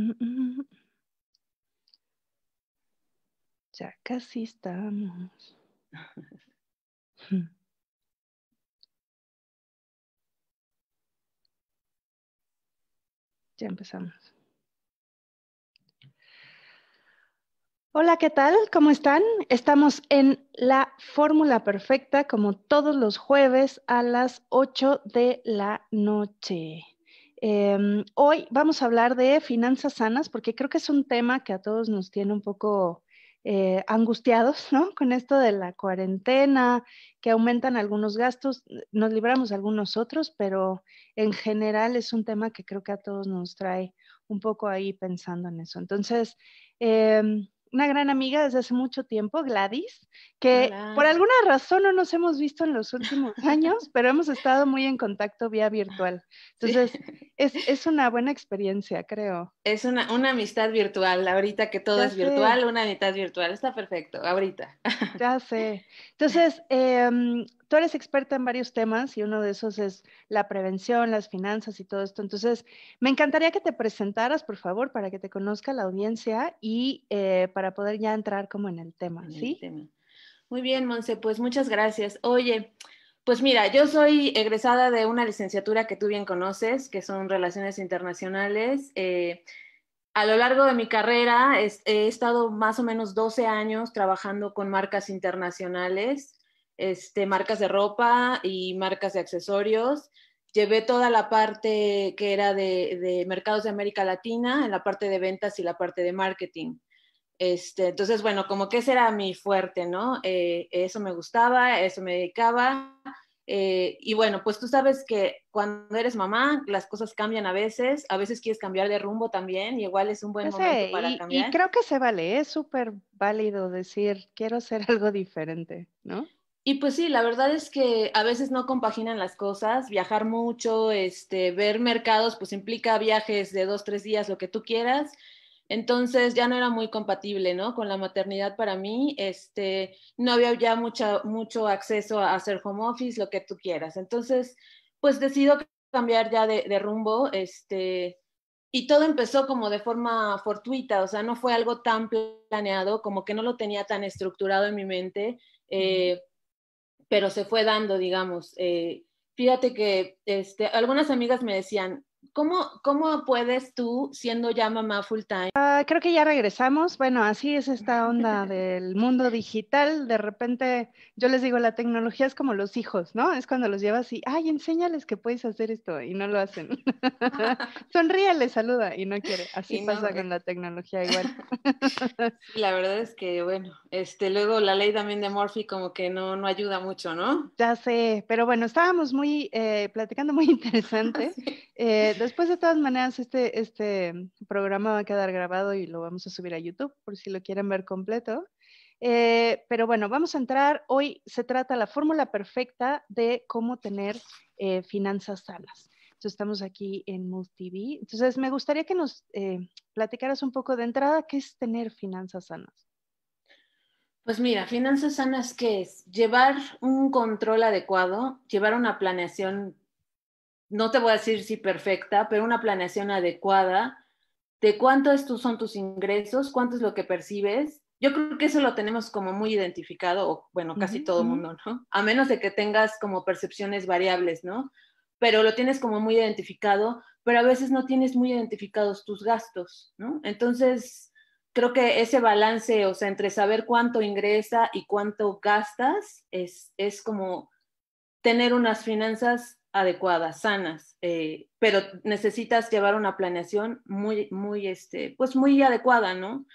Ya casi estamos. Ya empezamos. Hola, ¿qué tal? ¿Cómo están? Estamos en la fórmula perfecta como todos los jueves a las 8 de la noche. Em, hoy vamos a hablar de finanzas sanas porque creo que es un tema que a todos nos tiene un poco eh, angustiados, ¿no? Con esto de la cuarentena, que aumentan algunos gastos, nos libramos algunos otros, pero en general es un tema que creo que a todos nos trae un poco ahí pensando en eso. Entonces, em, una gran amiga desde hace mucho tiempo, Gladys, que por alguna razón no nos hemos visto en los últimos años, pero hemos estado muy en contacto vía virtual. Entonces, es, una buena experiencia, creo. Es una, amistad virtual, ahorita que todo es virtual, una amistad virtual, está perfecto, ahorita. Ya sé. Entonces, em, tú eres experta en varios temas y uno de esos es la prevención, las finanzas y todo esto. Entonces, me encantaría que te presentaras, por favor, para que te conozca la audiencia y eh, para poder ya entrar como en el tema, ¿sí? Muy bien, Monse, pues muchas gracias. Oye, pues mira, yo soy egresada de una licenciatura que tú bien conoces, que son Relaciones Internacionales. Eh, a lo largo de mi carrera he, he estado más o menos 12 años trabajando con marcas internacionales este, marcas de ropa y marcas de accesorios. Llevé toda la parte que era de, mercados de América Latina, en la parte de ventas y la parte de marketing. Este, entonces, bueno, como que ese era mi fuerte, ¿no? Eh, eso me gustaba, eso me dedicaba. Eh, y bueno, pues tú sabes que cuando eres mamá, las cosas cambian a veces, a veces quieres cambiar de rumbo también, y igual es un buen momento para cambiar. Y creo que se vale, es súper válido decir, quiero hacer algo diferente, ¿no? Y pues sí, la verdad es que a veces no compaginan las cosas, viajar mucho, este, ver mercados, pues implica viajes de dos, tres días, lo que tú quieras. Entonces ya no era muy compatible, ¿no? Con la maternidad para mí, este, no había ya mucha, mucho acceso a hacer home office, lo que tú quieras. Entonces, pues decido cambiar ya de, rumbo, este, y todo empezó como de forma fortuita, o sea, no fue algo tan planeado, como que no lo tenía tan estructurado en mi mente pero se fue dando, digamos. Eh, fíjate que este, algunas amigas me decían, ¿Cómo, ¿Cómo puedes tú, siendo ya mamá full time? Ah, creo que ya regresamos. Bueno, así es esta onda del mundo digital. De repente, yo les digo, la tecnología es como los hijos, ¿no? Es cuando los llevas y, ay, enséñales que puedes hacer esto y no lo hacen. Sonríe, le saluda y no quiere. Así pasa con la tecnología igual. la verdad es que, bueno, este, luego la ley también de Murphy como que no, no ayuda mucho, ¿no? Ya sé, pero bueno, estábamos muy, eh, platicando muy interesante. sí. Eh, después, de todas maneras, este, este programa va a quedar grabado y lo vamos a subir a YouTube por si lo quieren ver completo. Eh, pero bueno, vamos a entrar. Hoy se trata la fórmula perfecta de cómo tener eh, finanzas sanas. Entonces, estamos aquí en Mood TV. Entonces, me gustaría que nos platicaras un poco de entrada, ¿qué es tener finanzas sanas? Pues mira, finanzas sanas, ¿qué es? Llevar un control adecuado, llevar una planeación no te voy a decir si perfecta, pero una planeación adecuada de cuántos son tus ingresos, cuánto es lo que percibes. Yo creo que eso lo tenemos como muy identificado, o bueno, casi todo el mundo, ¿no? A menos de que tengas como percepciones variables, ¿no? Pero lo tienes como muy identificado, pero a veces no tienes muy identificados tus gastos, ¿no? Entonces, creo que ese balance, o sea, entre saber cuánto ingresa y cuánto gastas, es, es como tener unas finanzas adecuadas, sanas, eh, pero necesitas llevar una planeación muy, muy, este, pues muy adecuada, ¿no?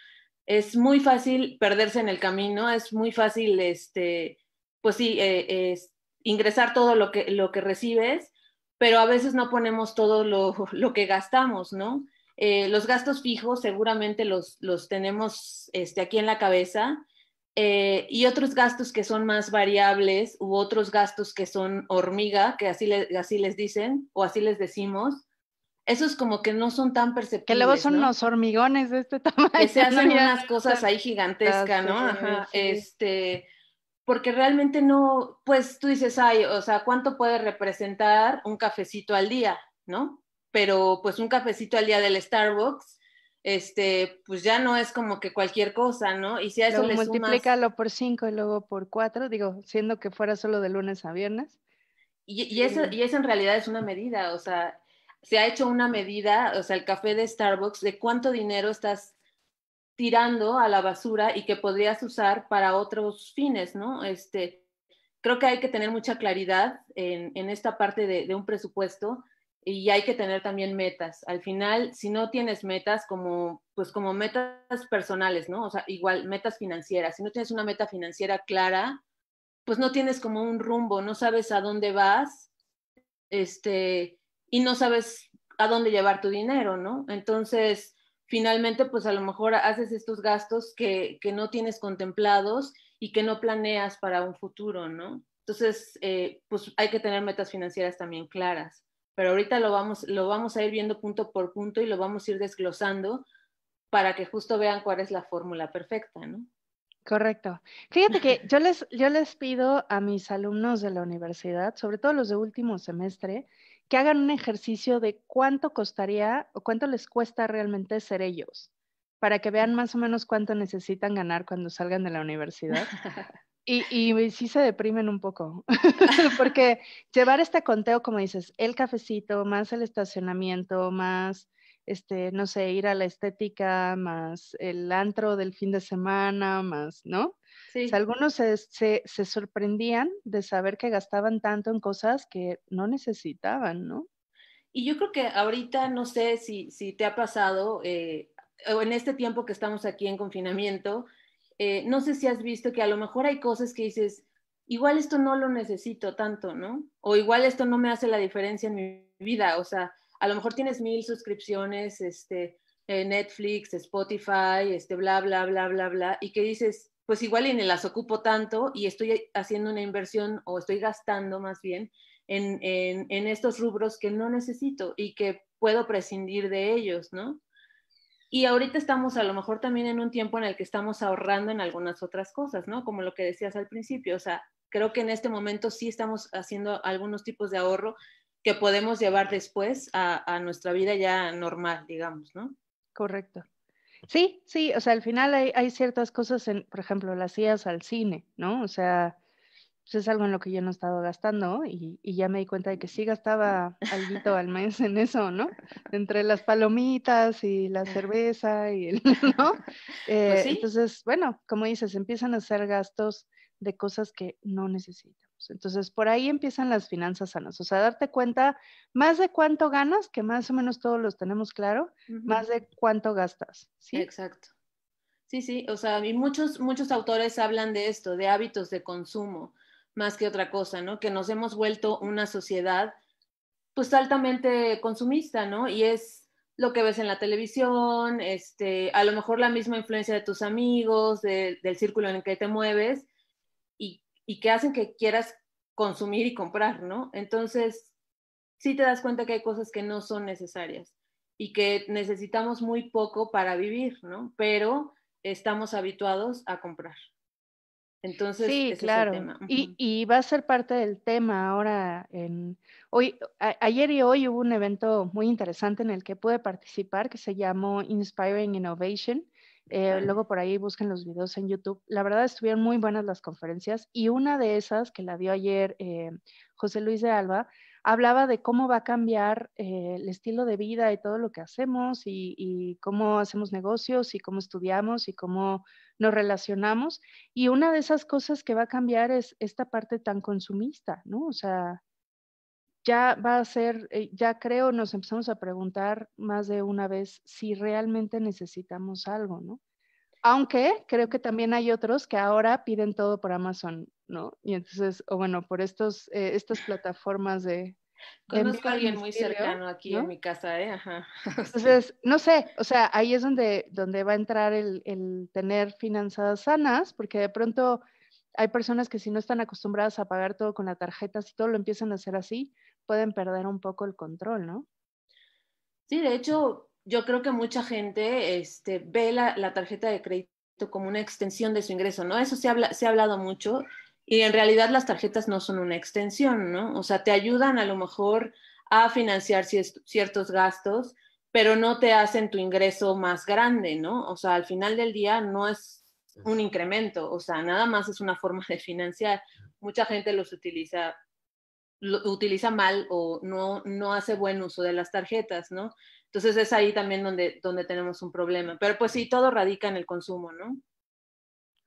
Es muy fácil perderse en el camino, es muy fácil, este, pues sí, eh, es ingresar todo lo que, lo que recibes, pero a veces no ponemos todo lo, que gastamos, ¿no? Eh, los gastos fijos seguramente los, los tenemos este, aquí en la cabeza, eh, y otros gastos que son más variables u otros gastos que son hormiga, que así, así les dicen o así les decimos, esos como que no son tan perceptibles. Que luego son los hormigones de este tamaño. Que se hacen unas cosas ahí gigantescas, ¿no? Ajá, este, porque realmente no, pues tú dices, ay, o sea, ¿cuánto puede representar un cafecito al día, no? Pero pues un cafecito al día del Starbucks este, pues ya no es como que cualquier cosa, ¿no? Y si a eso le multiplícalo por cinco y luego por cuatro, digo, siendo que fuera solo de lunes a viernes. Y, y eso, y eso en realidad es una medida, o sea, se ha hecho una medida, o sea, el café de Starbucks, de cuánto dinero estás tirando a la basura y que podrías usar para otros fines, ¿no? Este, creo que hay que tener mucha claridad en, en esta parte de, de, un presupuesto y hay que tener también metas. Al final, si no tienes metas como, pues como metas personales, ¿no? O sea, igual metas financieras. Si no tienes una meta financiera clara, pues no tienes como un rumbo, no sabes a dónde vas, este, y no sabes a dónde llevar tu dinero, ¿no? Entonces, finalmente, pues a lo mejor haces estos gastos que, no tienes contemplados y que no planeas para un futuro, ¿no? Entonces, eh, pues hay que tener metas financieras también claras pero ahorita lo vamos, lo vamos a ir viendo punto por punto y lo vamos a ir desglosando para que justo vean cuál es la fórmula perfecta, ¿no? Correcto. Fíjate que yo les, yo les pido a mis alumnos de la universidad, sobre todo los de último semestre, que hagan un ejercicio de cuánto costaría o cuánto les cuesta realmente ser ellos, para que vean más o menos cuánto necesitan ganar cuando salgan de la universidad. Y, y, sí se deprimen un poco, porque llevar este conteo, como dices, el cafecito, más el estacionamiento, más, este, no sé, ir a la estética, más el antro del fin de semana, más, ¿no? Sí. algunos se, sorprendían de saber que gastaban tanto en cosas que no necesitaban, ¿no? Y yo creo que ahorita, no sé si, te ha pasado, eh, o en este tiempo que estamos aquí en confinamiento, eh, no sé si has visto que a lo mejor hay cosas que dices, igual esto no lo necesito tanto, ¿no? O igual esto no me hace la diferencia en mi vida, o sea, a lo mejor tienes mil suscripciones, este, Netflix, Spotify, este, bla, bla, bla, bla, bla, y que dices, pues igual y ni las ocupo tanto y estoy haciendo una inversión o estoy gastando más bien en estos rubros que no necesito y que puedo prescindir de ellos, ¿no? Y ahorita estamos a lo mejor también en un tiempo en el que estamos ahorrando en algunas otras cosas, ¿no? Como lo que decías al principio, o sea, creo que en este momento sí estamos haciendo algunos tipos de ahorro que podemos llevar después a, nuestra vida ya normal, digamos, ¿no? Correcto. Sí, sí, o sea, al final hay, ciertas cosas, en, por ejemplo, las ideas al cine, ¿no? O sea, pues es algo en lo que yo no he estado gastando y, ya me di cuenta de que sí gastaba algo al mes en eso, ¿no? Entre las palomitas y la cerveza y el, ¿no? Pues eh, entonces, bueno, como dices, empiezan a hacer gastos de cosas que no necesitamos. Entonces, por ahí empiezan las finanzas sanas, o sea, darte cuenta más de cuánto ganas, que más o menos todos los tenemos claro, más de cuánto gastas, ¿sí? Exacto. Sí, sí, o sea, y muchos, muchos autores hablan de esto, de hábitos de consumo más que otra cosa, ¿no? Que nos hemos vuelto una sociedad pues altamente consumista, ¿no? Y es lo que ves en la televisión, este, a lo mejor la misma influencia de tus amigos, del círculo en el que te mueves, y, y que hacen que quieras consumir y comprar, ¿no? Entonces, sí te das cuenta que hay cosas que no son necesarias y que necesitamos muy poco para vivir, ¿no? Pero estamos habituados a comprar. Entonces, sí, claro. y, va a ser parte del tema ahora. En, hoy, ayer y hoy hubo un evento muy interesante en el que pude participar que se llamó Inspiring Innovation. Eh, luego por ahí busquen los videos en YouTube. La verdad estuvieron muy buenas las conferencias y una de esas que la dio ayer eh, José Luis de Alba hablaba de cómo va a cambiar eh, el estilo de vida y todo lo que hacemos y cómo hacemos negocios y cómo estudiamos y cómo nos relacionamos y una de esas cosas que va a cambiar es esta parte tan consumista, ¿no? O sea, ya va a ser, eh, ya creo, nos empezamos a preguntar más de una vez si realmente necesitamos algo, ¿no? Aunque creo que también hay otros que ahora piden todo por Amazon, ¿no? Y entonces, o bueno, por estos, eh, estas plataformas de, Conozco a alguien muy cercano aquí en mi casa, ¿eh? Ajá. Entonces, no sé, o sea, ahí es donde, donde va a entrar el, el, tener finanzas sanas, porque de pronto hay personas que si no están acostumbradas a pagar todo con la tarjeta, si todo lo empiezan a hacer así, pueden perder un poco el control, ¿no? Sí, de hecho, yo creo que mucha gente este, ve la, la tarjeta de crédito como una extensión de su ingreso, ¿no? Eso se, se ha hablado mucho y en realidad las tarjetas no son una extensión, ¿no? O sea, te ayudan a lo mejor a financiar ciertos gastos, pero no te hacen tu ingreso más grande, ¿no? O sea, al final del día no es un incremento, o sea, nada más es una forma de financiar. Mucha gente los utiliza utiliza mal o no, no hace buen uso de las tarjetas, ¿no? Entonces es ahí también donde, donde tenemos un problema. Pero pues sí, todo radica en el consumo, ¿no?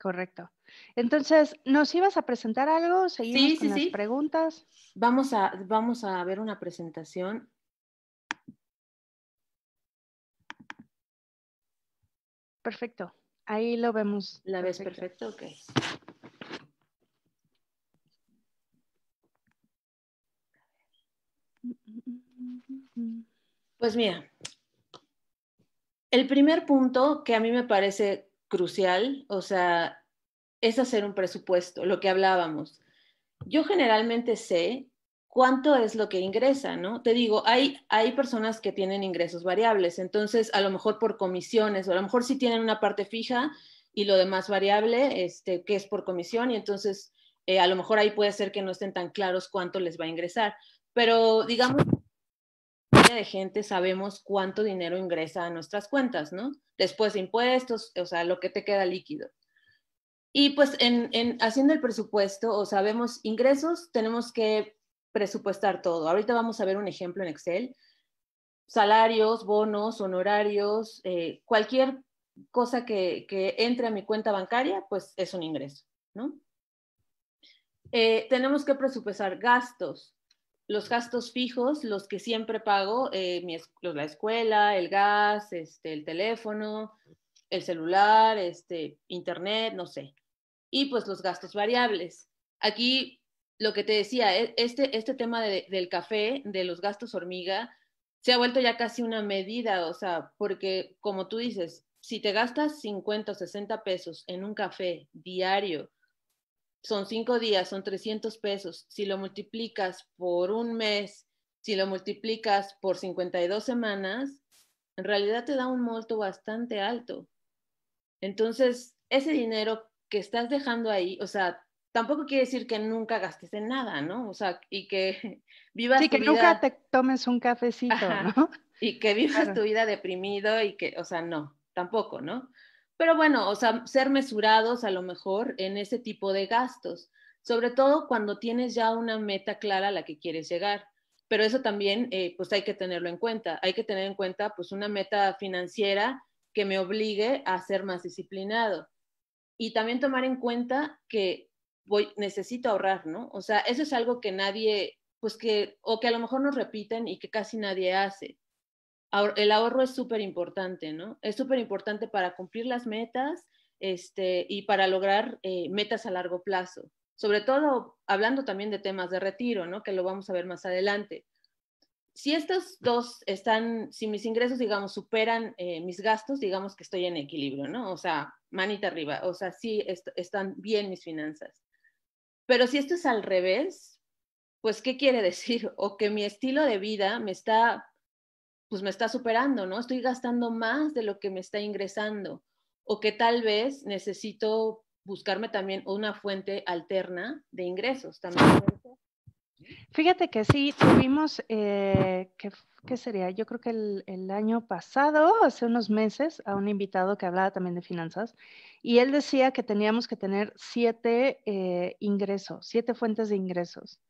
Correcto. Entonces, ¿nos ibas a presentar algo? ¿Seguimos con sí, las preguntas? Vamos a, vamos a ver una presentación. Perfecto. Ahí lo vemos. ¿La ves perfecto? perfecto? Ok. Pues mira, el primer punto que a mí me parece crucial, o sea, es hacer un presupuesto, lo que hablábamos. Yo generalmente sé cuánto es lo que ingresa, ¿no? Te digo, hay, hay personas que tienen ingresos variables, entonces a lo mejor por comisiones, o a lo mejor si tienen una parte fija y lo demás variable, este, que es por comisión, y entonces eh, a lo mejor ahí puede ser que no estén tan claros cuánto les va a ingresar, pero digamos, de gente sabemos cuánto dinero ingresa a nuestras cuentas, ¿no? Después de impuestos, o sea, lo que te queda líquido. Y pues en, haciendo el presupuesto, o sabemos ingresos, tenemos que presupuestar todo. Ahorita vamos a ver un ejemplo en Excel. Salarios, bonos, honorarios, eh, cualquier cosa que, entre a mi cuenta bancaria, pues es un ingreso, ¿no? Eh, tenemos que presupuestar gastos, los gastos fijos, los que siempre pago, eh, la escuela, el gas, este, el teléfono, el celular, este, internet, no sé y pues los gastos variables. Aquí lo que te decía, e-, este, este tema del café, de los gastos hormiga, se ha vuelto ya casi una medida, o sea, porque como tú dices, si te gastas 50 o 60 pesos en un café diario, son cinco días, son 300 pesos. Si lo multiplicas por un mes, si lo multiplicas por 52 semanas, en realidad te da un monto bastante alto. Entonces, ese dinero que estás dejando ahí, o sea, tampoco quiere decir que nunca gastes en nada, ¿no? O sea, y que vivas sí, que nunca te tomes un cafecito, ¿no? Y que vivas tu vida deprimido y que, o sea, no, tampoco, ¿no? Pero bueno, o sea, ser mesurados a lo mejor en ese tipo de gastos, sobre todo cuando tienes ya una meta clara a la que quieres llegar. Pero eso también, eh, pues hay que tenerlo en cuenta. Hay que tener en cuenta, pues, una meta financiera que me obligue a ser más disciplinado y también tomar en cuenta que voy, necesito ahorrar, ¿no? O sea, eso es algo que nadie, pues que, o que a lo mejor nos repiten y que casi nadie hace. el ahorro es súper importante, ¿no? Es súper importante para cumplir las metas este, y para lograr eh, metas a largo plazo. Sobre todo hablando también de temas de retiro, ¿no? Que lo vamos a ver más adelante. Si estos dos están, si mis ingresos, digamos, superan eh, mis gastos, digamos que estoy en equilibrio, ¿no? O sea, manita arriba, o sea, sí están bien mis finanzas. Pero si esto es al revés, pues, ¿qué quiere decir? O que mi estilo de vida me está, pues me está superando, ¿no? Estoy gastando más de lo que me está ingresando. O que tal vez necesito buscarme también una fuente alterna de ingresos. También. Fíjate que sí, tuvimos eh, que ¿qué sería? Yo creo que el, año pasado, hace unos meses, a un invitado que hablaba también de finanzas, y él decía que teníamos que tener siete eh, ingresos, siete fuentes de ingresos.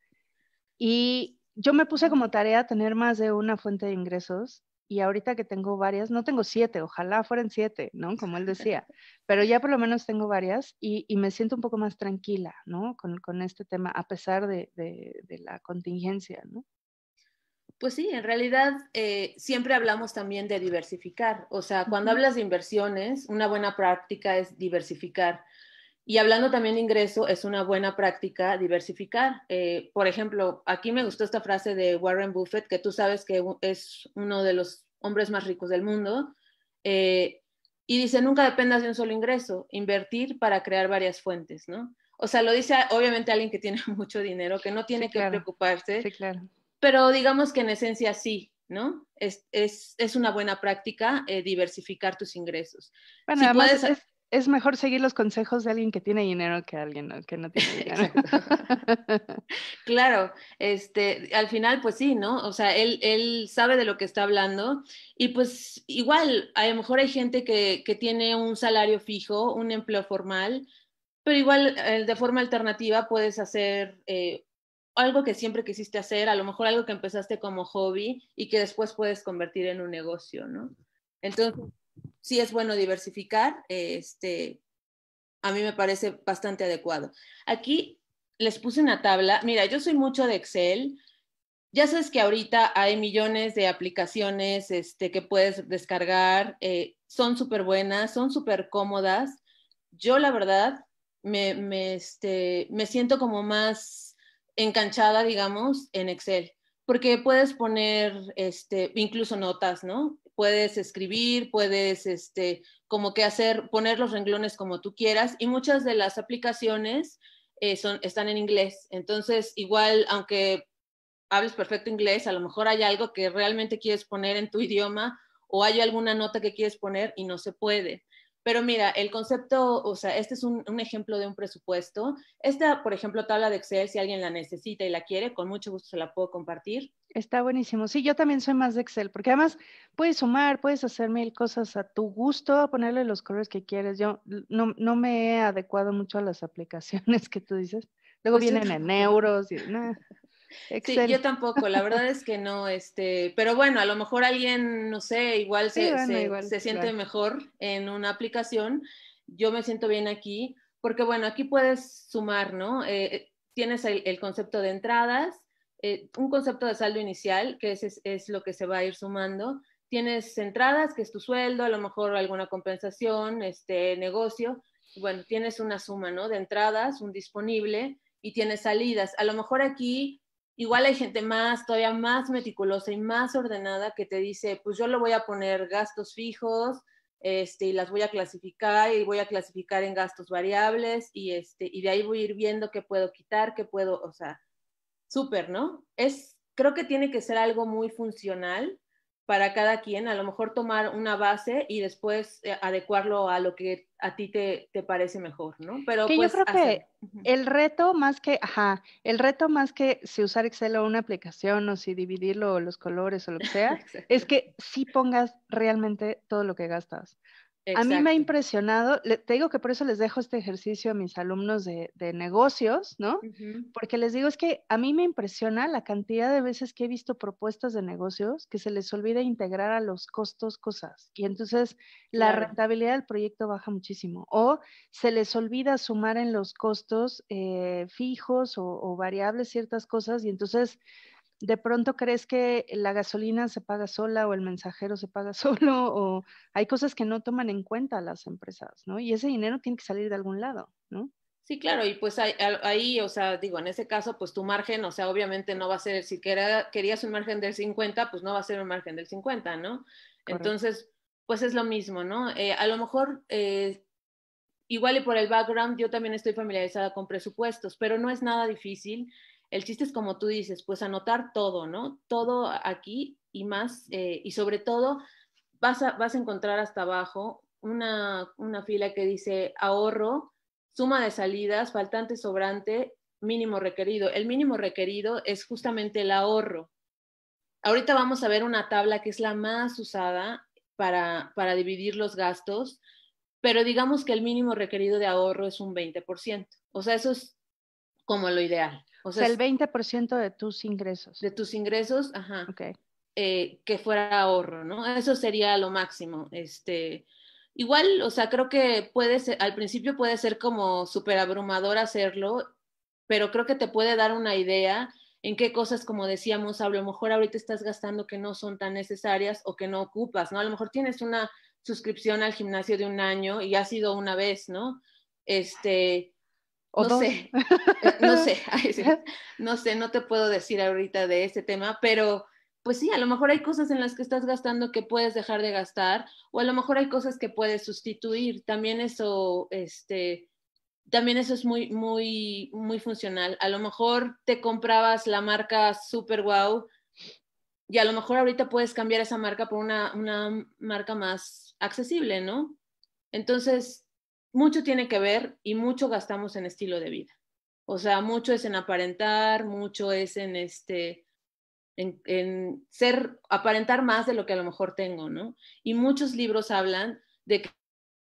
Y yo me puse como tarea tener más de una fuente de ingresos. Y ahorita que tengo varias, no tengo siete, ojalá fueran siete, ¿no? Como él decía, pero ya por lo menos tengo varias y, me siento un poco más tranquila, ¿no? Con, este tema, a pesar de, de la contingencia, ¿no? Pues sí, en realidad eh, siempre hablamos también de diversificar. O sea, cuando hablas de inversiones, una buena práctica es diversificar. Y hablando también de ingreso, es una buena práctica diversificar. Eh, por ejemplo, aquí me gustó esta frase de Warren Buffett, que tú sabes que es uno de los hombres más ricos del mundo. Eh, y dice, nunca dependas de un solo ingreso, invertir para crear varias fuentes, ¿no? O sea, lo dice obviamente alguien que tiene mucho dinero, que no tiene que preocuparse sí, claro pero digamos que en esencia sí, ¿no? Es, una buena práctica eh, diversificar tus ingresos. Bueno, además es, mejor seguir los consejos de alguien que tiene dinero que alguien que no tiene dinero. claro, este, al final pues sí, ¿no? O sea, él, sabe de lo que está hablando y pues igual, a lo mejor hay gente que, tiene un salario fijo, un empleo formal, pero igual eh, de forma alternativa puedes hacer... Eh, algo que siempre quisiste hacer, a lo mejor algo que empezaste como hobby y que después puedes convertir en un negocio, ¿no? Entonces, sí es bueno diversificar, este, a mí me parece bastante adecuado. Aquí les puse una tabla, mira, yo soy mucho de Excel, ya sabes que ahorita hay millones de aplicaciones este, que puedes descargar, eh, son súper buenas, son súper cómodas. Yo la verdad me, este, me siento como más enganchada, digamos, en Excel, porque puedes poner este, incluso notas, ¿no? Puedes escribir, puedes este, como que hacer, poner los renglones como tú quieras y muchas de las aplicaciones eh, son, están en inglés. Entonces, igual, aunque hables perfecto inglés, a lo mejor hay algo que realmente quieres poner en tu idioma o hay alguna nota que quieres poner y no se puede. Pero mira, el concepto, o sea, este es un, ejemplo de un presupuesto. Esta, por ejemplo, tabla de Excel, si alguien la necesita y la quiere, con mucho gusto se la puedo compartir. Está buenísimo. Sí, yo también soy más de Excel, porque además puedes sumar, puedes hacer mil cosas a tu gusto, ponerle los colores que quieres. Yo no, me he adecuado mucho a las aplicaciones que tú dices. Luego pues vienen en euros y nada. Sí, yo tampoco, la verdad es que no, este, pero bueno, a lo mejor alguien, no sé, igual se, se, siente mejor en una aplicación, yo me siento bien aquí, porque bueno, aquí puedes sumar, ¿no? Eh, tienes el, el, concepto de entradas, eh, un concepto de saldo inicial, que es, es, es, lo que se va a ir sumando, tienes entradas, que es tu sueldo, a lo mejor alguna compensación, este negocio, bueno, tienes una suma, ¿no? De entradas, un disponible, y tienes salidas. A lo mejor aquí Igual hay gente más, todavía más meticulosa y más ordenada que te dice, pues yo lo voy a poner gastos fijos, este, y las voy a clasificar y voy a clasificar en gastos variables y, este, y de ahí voy a ir viendo qué puedo quitar, qué puedo, o sea, súper, ¿no? Es, creo que tiene que ser algo muy funcional para cada quien, a lo mejor tomar una base y después eh, adecuarlo a lo que a ti te, te parece mejor, ¿no? Pero que yo pues, creo que el reto más que, ajá, el reto más que si usar Excel o una aplicación o si dividirlo o los colores o lo que sea, es que si pongas realmente todo lo que gastas. A mí me ha impresionado, te digo que por eso les dejo este ejercicio a mis alumnos de, negocios, ¿no? Porque les digo, es que a mí me impresiona la cantidad de veces que he visto propuestas de negocios que se les olvida integrar a los costos cosas y entonces la rentabilidad del proyecto baja muchísimo o se les olvida sumar en los costos eh, fijos o variables ciertas cosas y entonces de pronto crees que la gasolina se paga sola o el mensajero se paga solo o hay cosas que no toman en cuenta las empresas, ¿no? Y ese dinero tiene que salir de algún lado, ¿no? Sí, claro, y pues ahí, o sea, digo, en ese caso, pues tu margen, o sea, obviamente no va a ser, si querías un margen del 50, pues no va a ser un margen del 50, ¿no? Entonces, pues es lo mismo, ¿no? Eh, a lo mejor, eh, igual y por el background, yo también estoy familiarizada con presupuestos, pero no es nada difícil. El chiste es como tú dices, pues anotar todo, ¿no? Todo aquí y más, eh, y sobre todo vas a, vas a encontrar hasta abajo una, fila que dice ahorro, suma de salidas, faltante, sobrante, mínimo requerido. El mínimo requerido es justamente el ahorro. Ahorita vamos a ver una tabla que es la más usada para, para dividir los gastos, pero digamos que el mínimo requerido de ahorro es un 20%. O sea, eso es como lo ideal. O sea, el 20% de tus ingresos. De tus ingresos, ajá. Eh, que fuera ahorro, ¿no? Eso sería lo máximo. Este, igual, o sea, creo que puede ser, al principio puede ser como súper abrumador hacerlo, pero creo que te puede dar una idea en qué cosas, como decíamos, a lo mejor ahorita estás gastando que no son tan necesarias o que no ocupas, ¿no? A lo mejor tienes una suscripción al gimnasio de un año y ha sido una vez, ¿no? Este, no sé, no sé, no sé, no te puedo decir ahorita de este tema, pero pues sí, a lo mejor hay cosas en las que estás gastando que puedes dejar de gastar, o a lo mejor hay cosas que puedes sustituir. También eso, este, también eso es muy, muy, muy funcional. A lo mejor te comprabas la marca Super Wow y a lo mejor ahorita puedes cambiar esa marca por una, una marca más accesible, ¿no? Entonces, mucho tiene que ver y mucho gastamos en estilo de vida. O sea, mucho es en aparentar, mucho es en este, en, ser, aparentar más de lo que a lo mejor tengo, ¿no? Y muchos libros hablan de que,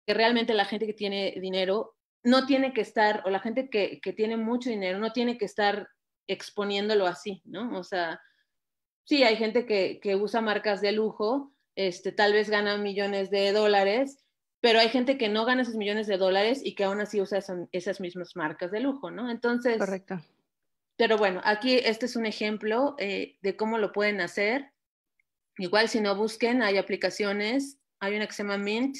realmente la gente que tiene dinero no tiene que estar, o la gente que, tiene mucho dinero no tiene que estar exponiéndolo así, ¿no? O sea, sí, hay gente que, que usa marcas de lujo, este, tal vez gana millones de dólares, pero hay gente que no gana esos millones de dólares y que aún así usa esas, mismas marcas de lujo, ¿no? Entonces... Correcto. Pero bueno, aquí este es un ejemplo eh, de cómo lo pueden hacer. Igual si no busquen, hay aplicaciones, hay una que se Mint,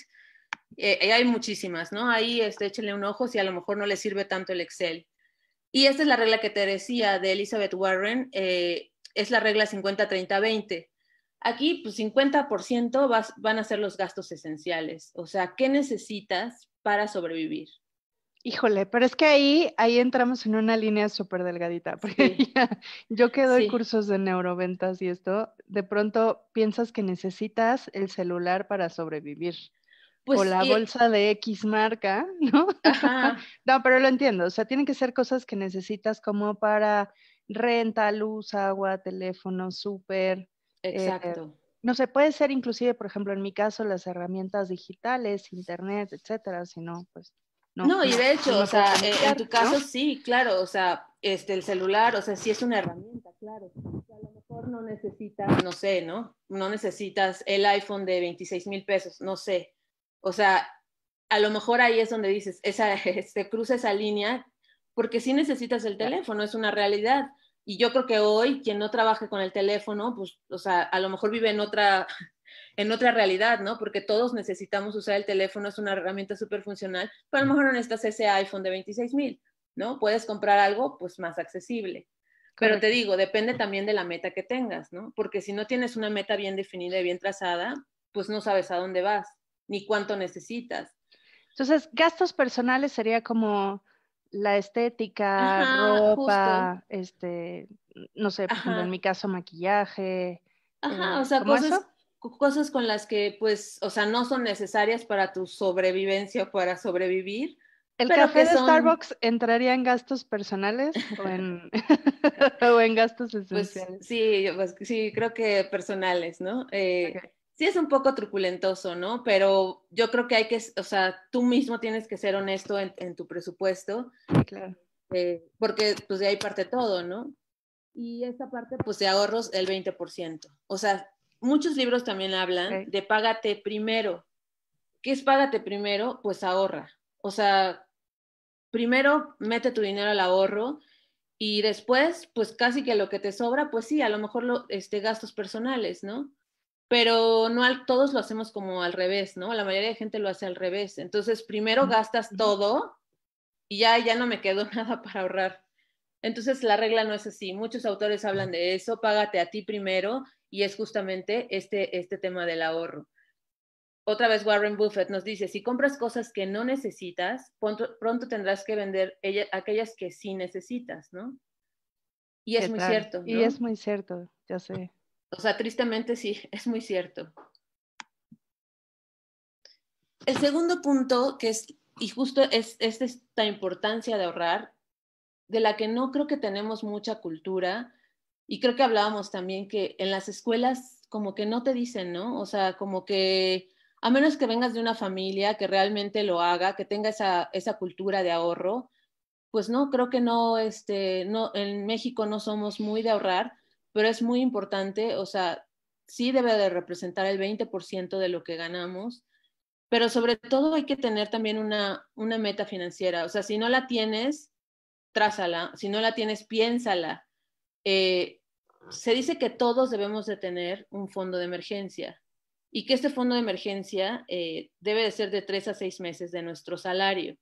eh, eh, hay muchísimas, ¿no? Ahí este, échenle un ojo si a lo mejor no les sirve tanto el Excel. Y esta es la regla que te decía de Elizabeth Warren, es la regla 50-30-20. Aquí, pues 50% van a ser los gastos esenciales, o sea, ¿qué necesitas para sobrevivir? Híjole, pero es que ahí, ahí entramos en una línea súper delgadita, porque yo que doy cursos de neuroventas y esto, de pronto piensas que necesitas el celular para sobrevivir. o pues, la e bolsa de X marca, ¿no? no, pero lo entiendo, o sea, tienen que ser cosas que necesitas como para renta, luz, agua, teléfono, súper, eh, Exacto. no sé, puede ser inclusive, por ejemplo, en mi caso, las herramientas digitales, internet, etcétera, sino no, pues no, no. y de hecho, o sea, eh, en tu caso sí, claro, o sea, este, el celular, o sea, sí es una herramienta, claro. a lo mejor no necesitas, no sé, ¿no? No necesitas el iPhone de 26 mil pesos, no sé. O sea, a lo mejor ahí es donde dices, esa, este, cruza esa línea, porque sí necesitas el teléfono, es una realidad. Y yo creo que hoy quien no trabaje con el teléfono, pues, o sea, a lo mejor vive en otra, en otra realidad, ¿no? Porque todos necesitamos usar el teléfono, es una herramienta súper funcional, pero a lo mejor no necesitas ese iPhone de 26 mil, ¿no? Puedes comprar algo, pues, más accesible. Pero te digo, depende también de la meta que tengas, ¿no? Porque si no tienes una meta bien definida y bien trazada, pues no sabes a dónde vas, ni cuánto necesitas. Entonces, gastos personales sería como la estética, ropa, este, no sé, en mi caso, maquillaje. Ajá, eh, o sea, cosas, con las que, pues, o sea, no son necesarias para tu sobrevivencia, para sobrevivir. ¿El café de Starbucks entraría en gastos personales o en, gastos de Pues, sí, pues, sí, creo que personales, ¿no? Eh, sí es un poco truculentoso, ¿no? Pero yo creo que hay que, o sea, tú mismo tienes que ser honesto en, tu presupuesto. Claro. Eh, porque pues de ahí parte todo, ¿no? Y esa parte pues de ahorros, el 20%. O sea, muchos libros también hablan de págate primero. ¿Qué es págate primero? Pues ahorra. O sea, primero mete tu dinero al ahorro y después, pues casi que lo que te sobra, pues sí, a lo mejor lo, este, gastos personales, ¿no? pero no todos lo hacemos como al revés, ¿no? La mayoría de gente lo hace al revés. Entonces, primero gastas todo y ya, ya no me quedó nada para ahorrar. Entonces, la regla no es así. Muchos autores hablan de eso, págate a ti primero y es justamente este, este tema del ahorro. Otra vez Warren Buffett nos dice, si compras cosas que no necesitas, pronto, tendrás que vender aquellas que sí necesitas, ¿no? Y es muy cierto. Y es muy cierto, ya sé. O sea, tristemente sí, es muy cierto. El segundo punto, que es, y justo es, esta importancia de ahorrar, de la que no creo que tenemos mucha cultura, y creo que hablábamos también que en las escuelas como que no te dicen, ¿no? O sea, como que a menos que vengas de una familia que realmente lo haga, que tenga esa, cultura de ahorro, pues no, creo que no, este, no, en México no somos muy de ahorrar, pero es muy importante, o sea, sí debe de representar el 20% de lo que ganamos, pero sobre todo hay que tener también una, una meta financiera, o sea, si no la tienes, trázala, si no la tienes, piénsala. Eh, se dice que todos debemos de tener un fondo de emergencia y que este fondo de emergencia eh, debe de ser de tres a seis meses de nuestro salario.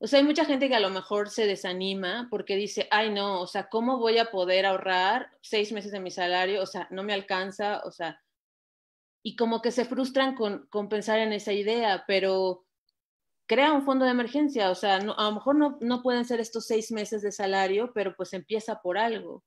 O sea, hay mucha gente que a lo mejor se desanima porque dice, ay no, o sea, ¿cómo voy a poder ahorrar seis meses de mi salario? O sea, no me alcanza, o sea, y como que se frustran con, con pensar en esa idea, pero crea un fondo de emergencia, o sea, a lo mejor no, no pueden ser estos seis meses de salario, pero pues empieza por algo.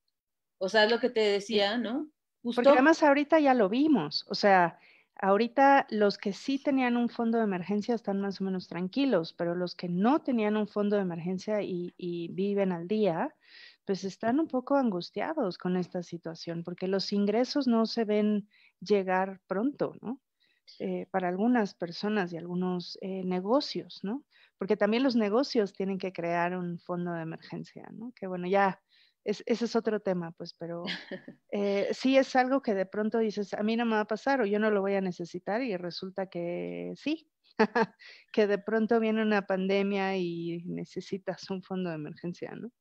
O sea, es lo que te decía, ¿no? Porque además ahorita ya lo vimos, o sea, Ahorita los que sí tenían un fondo de emergencia están más o menos tranquilos, pero los que no tenían un fondo de emergencia y, viven al día, pues están un poco angustiados con esta situación, porque los ingresos no se ven llegar pronto, ¿no? Eh, para algunas personas y algunos eh, negocios, ¿no? Porque también los negocios tienen que crear un fondo de emergencia, ¿no? Que bueno, ya es, ese es otro tema, pues, pero eh, sí es algo que de pronto dices, a mí no me va a pasar o yo no lo voy a necesitar y resulta que sí, que de pronto viene una pandemia y necesitas un fondo de emergencia, ¿no?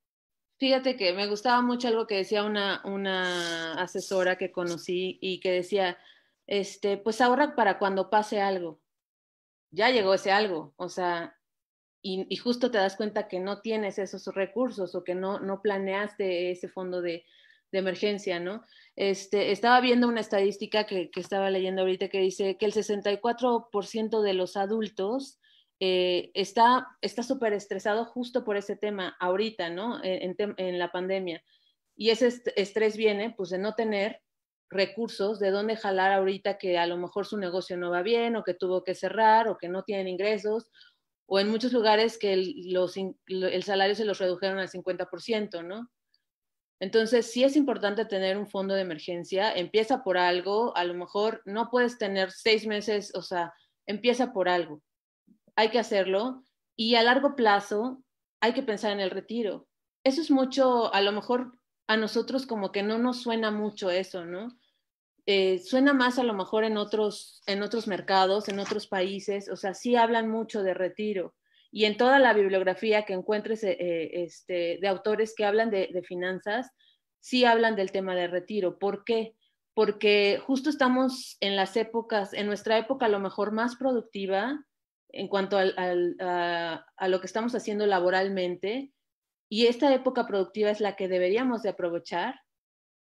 Fíjate que me gustaba mucho algo que decía una, una asesora que conocí y que decía, este, pues ahorra para cuando pase algo. Ya llegó ese algo, o sea, y, justo te das cuenta que no tienes esos recursos o que no, no planeaste ese fondo de, emergencia, ¿no? Este, estaba viendo una estadística que, estaba leyendo ahorita que dice que el 64% de los adultos eh, está súper estresado justo por ese tema ahorita, ¿no? E, en, la pandemia. Y ese estrés viene pues de no tener recursos de dónde jalar ahorita que a lo mejor su negocio no va bien o que tuvo que cerrar o que no tienen ingresos o en muchos lugares que el, los, el salario se los redujeron al 50%, ¿no? Entonces, sí es importante tener un fondo de emergencia, empieza por algo, a lo mejor no puedes tener seis meses, o sea, empieza por algo, hay que hacerlo y a largo plazo hay que pensar en el retiro. Eso es mucho, a lo mejor a nosotros como que no nos suena mucho eso, ¿no? Eh, suena más a lo mejor en otros, en otros mercados, en otros países, o sea, sí hablan mucho de retiro. Y en toda la bibliografía que encuentres eh, eh, este, de autores que hablan de, finanzas, sí hablan del tema de retiro. ¿Por qué? Porque justo estamos en las épocas, en nuestra época a lo mejor más productiva en cuanto a lo que estamos haciendo laboralmente, y esta época productiva es la que deberíamos de aprovechar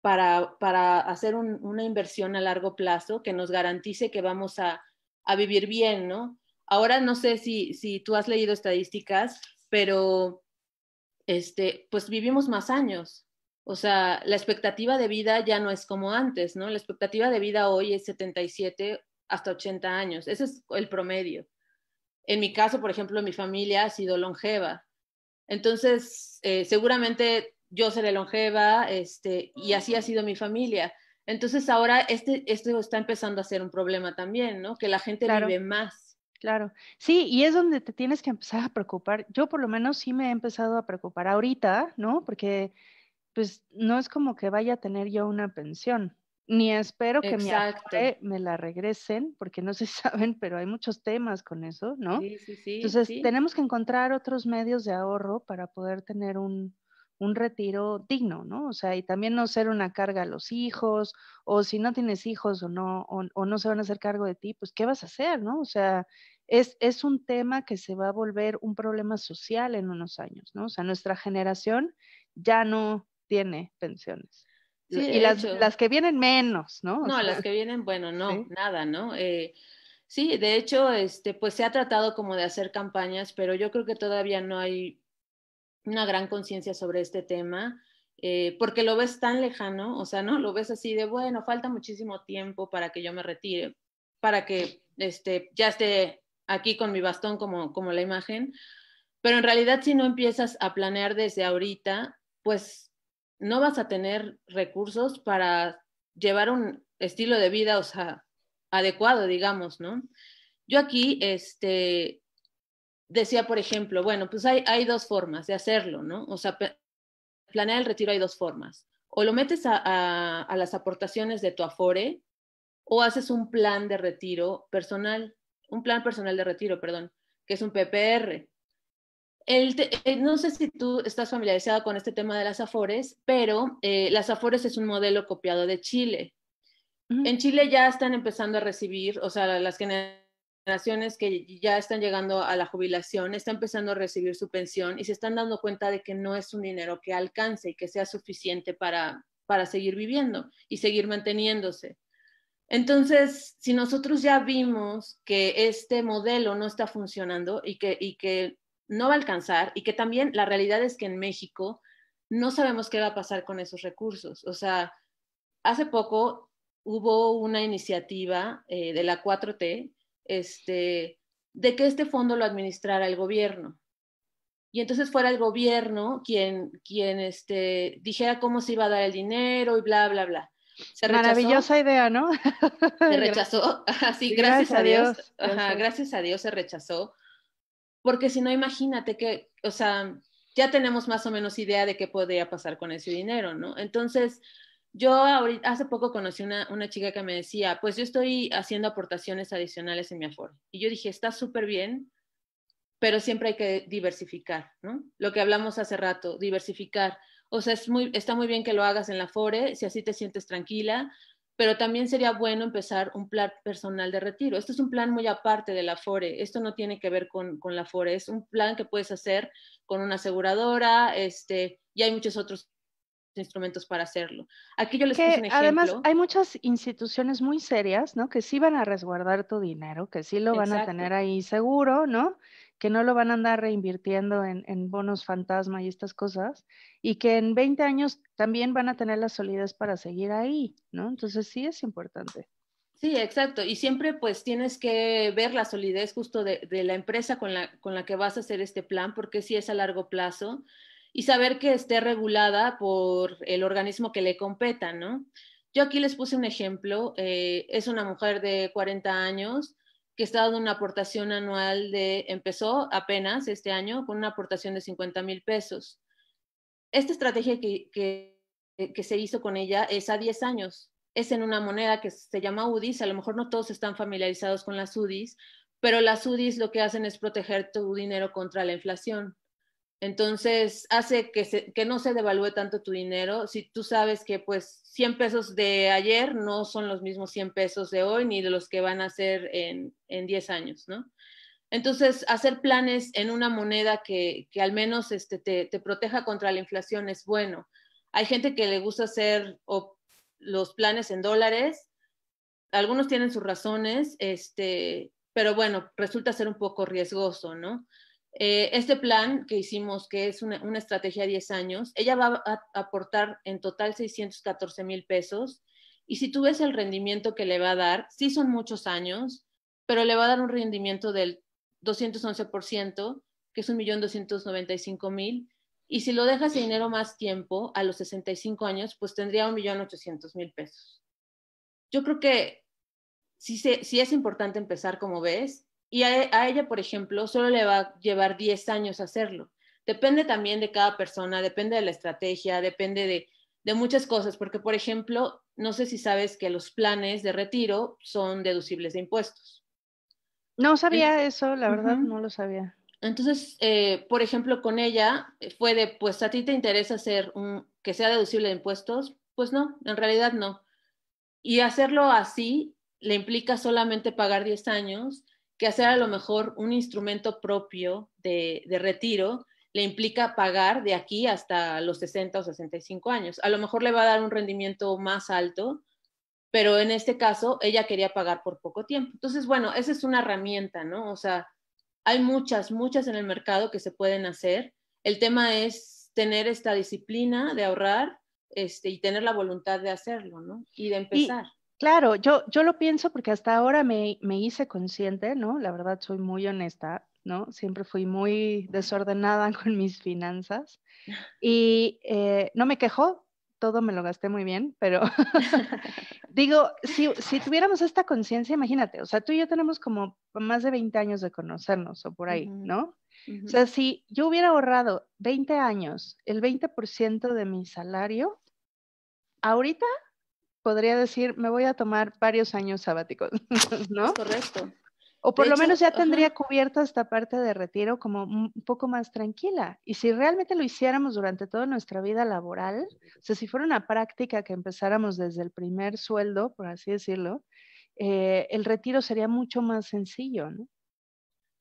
para, para hacer una inversión a largo plazo que nos garantice que vamos a, a vivir bien, ¿no? Ahora no sé si, si tú has leído estadísticas, pero este, pues vivimos más años. O sea, la expectativa de vida ya no es como antes, ¿no? La expectativa de vida hoy es 77 hasta 80 años. Ese es el promedio. En mi caso, por ejemplo, mi familia ha sido longeva. Entonces, eh, seguramente yo seré longeva, este, y así ha sido mi familia. Entonces ahora este, esto está empezando a ser un problema también, ¿no? Que la gente vive más. Claro, sí, y es donde te tienes que empezar a preocupar. Yo por lo menos sí me he empezado a preocupar ahorita, ¿no? Porque pues no es como que vaya a tener yo una pensión, ni espero que mi me la regresen, porque no se saben, pero hay muchos temas con eso, ¿no? Sí, sí, sí. Entonces tenemos que encontrar otros medios de ahorro para poder tener un, un retiro digno, ¿no? O sea, y también no ser una carga a los hijos, o si no tienes hijos o no, o, no se van a hacer cargo de ti, pues ¿qué vas a hacer, no? O sea, es, es, un tema que se va a volver un problema social en unos años, ¿no? O sea, nuestra generación ya no tiene pensiones. y las, que vienen menos, ¿no? no, las que vienen, bueno, no, nada, ¿no? Eh, sí, de hecho, este, pues se ha tratado como de hacer campañas, pero yo creo que todavía no hay una gran conciencia sobre este tema, eh, porque lo ves tan lejano, o sea, ¿no? Lo ves así de, bueno, falta muchísimo tiempo para que yo me retire, para que este, ya esté aquí con mi bastón como, como la imagen, pero en realidad si no empiezas a planear desde ahorita, pues no vas a tener recursos para llevar un estilo de vida, o sea, adecuado, digamos, ¿no? Yo aquí, este, decía, por ejemplo, bueno, pues hay, hay dos formas de hacerlo, ¿no? O sea, planear el retiro hay dos formas. O lo metes a, las aportaciones de tu afore o haces un plan de retiro personal, un plan personal de retiro, perdón, que es un PPR. Eh, no sé si tú estás familiarizado con este tema de las afores, pero eh, las afores es un modelo copiado de Chile. En Chile ya están empezando a recibir, o sea, las generaciones generaciones que ya están llegando a la jubilación, están empezando a recibir su pensión y se están dando cuenta de que no es un dinero que alcance y que sea suficiente para, para seguir viviendo y seguir manteniéndose. Entonces, si nosotros ya vimos que este modelo no está funcionando y que, y que no va a alcanzar y que también la realidad es que en México no sabemos qué va a pasar con esos recursos. O sea, hace poco hubo una iniciativa eh, de la 4T este, de que este fondo lo administrara el gobierno. Y entonces fuera el gobierno quien, quien este, dijera cómo se iba a dar el dinero y bla, bla, bla. Se rechazó, Maravillosa idea, ¿no? se rechazó, así, gracias, a Dios, gracias a Dios se rechazó, porque si no, imagínate que, o sea, ya tenemos más o menos idea de qué podría pasar con ese dinero, ¿no? Entonces, yo hace poco conocí una, una chica que me decía, pues yo estoy haciendo aportaciones adicionales en mi Afore. Y yo dije, está súper bien, pero siempre hay que diversificar, ¿no? Lo que hablamos hace rato, diversificar. O sea, es muy, está muy bien que lo hagas en la Afore, si así te sientes tranquila, pero también sería bueno empezar un plan personal de retiro. Esto es un plan muy aparte de la Afore, esto no tiene que ver con, con la Afore, es un plan que puedes hacer con una aseguradora, este, y hay muchos otros instrumentos para hacerlo. Aquí yo les puse un ejemplo. Además, hay muchas instituciones muy serias, ¿no? Que sí van a resguardar tu dinero, que sí lo van a tener ahí seguro, ¿no? Que no lo van a andar reinvirtiendo en, bonos fantasma y estas cosas, y que en 20 años también van a tener la solidez para seguir ahí, ¿no? Entonces sí es importante. Sí, exacto. Y siempre pues tienes que ver la solidez justo de, la empresa con la, con la que vas a hacer este plan, porque sí es a largo plazo y saber que esté regulada por el organismo que le competa, ¿no? Yo aquí les puse un ejemplo, eh, es una mujer de 40 años que está dando una aportación anual de, empezó apenas este año con una aportación de 50 mil pesos. Esta estrategia que, eh, que se hizo con ella es a 10 años, es en una moneda que se llama UDIs, a lo mejor no todos están familiarizados con las UDIs, pero las UDIs lo que hacen es proteger tu dinero contra la inflación. Entonces, hace que, no se devalúe tanto tu dinero. Si tú sabes que pues 100 pesos de ayer no son los mismos 100 pesos de hoy ni de los que van a ser en, en 10 años, ¿no? Entonces, hacer planes en una moneda que, al menos este, te, proteja contra la inflación es bueno. Hay gente que le gusta hacer los planes en dólares, algunos tienen sus razones, este, pero bueno, resulta ser un poco riesgoso, ¿no? Eh, este plan que hicimos, que es una, estrategia de 10 años, ella va a aportar en total 614 mil pesos. Y si tú ves el rendimiento que le va a dar, sí son muchos años, pero le va a dar un rendimiento del 211%, que es 1.295.000. Y si lo dejas de dinero más tiempo, a los 65 años, pues tendría 1.800.000 pesos. Yo creo que sí, es importante empezar como ves, y a, ella, por ejemplo, solo le va a llevar 10 años hacerlo. Depende también de cada persona, depende de la estrategia, depende de, muchas cosas, porque, por ejemplo, no sé si sabes que los planes de retiro son deducibles de impuestos. No sabía eso, la verdad, no lo sabía. Entonces, eh, por ejemplo, con ella eh, fue de, pues a ti te interesa hacer un, que sea deducible de impuestos, pues no, en realidad no. Y hacerlo así le implica solamente pagar 10 años que hacer a lo mejor un instrumento propio de, retiro le implica pagar de aquí hasta los 60 o 65 años. A lo mejor le va a dar un rendimiento más alto, pero en este caso ella quería pagar por poco tiempo. Entonces, bueno, esa es una herramienta, ¿no? O sea, hay muchas, muchas en el mercado que se pueden hacer. El tema es tener esta disciplina de ahorrar este, y tener la voluntad de hacerlo, ¿no? Y de empezar. Claro, yo, yo lo pienso porque hasta ahora me, me hice consciente, ¿no? La verdad soy muy honesta, ¿no? Siempre fui muy desordenada con mis finanzas y eh, no me quejó, todo me lo gasté muy bien, pero digo, si, tuviéramos esta conciencia, imagínate, o sea, tú y yo tenemos como más de 20 años de conocernos o por ahí, ¿no? O sea, si yo hubiera ahorrado 20 años, el 20% de mi salario, ahorita podría decir, me voy a tomar varios años sabáticos, ¿no? correcto. O por lo menos ya tendría cubierta esta parte de retiro como un poco más tranquila. Y si realmente lo hiciéramos durante toda nuestra vida laboral, o sea, si fuera una práctica que empezáramos desde el primer sueldo, por así decirlo, eh, el retiro sería mucho más sencillo, ¿no?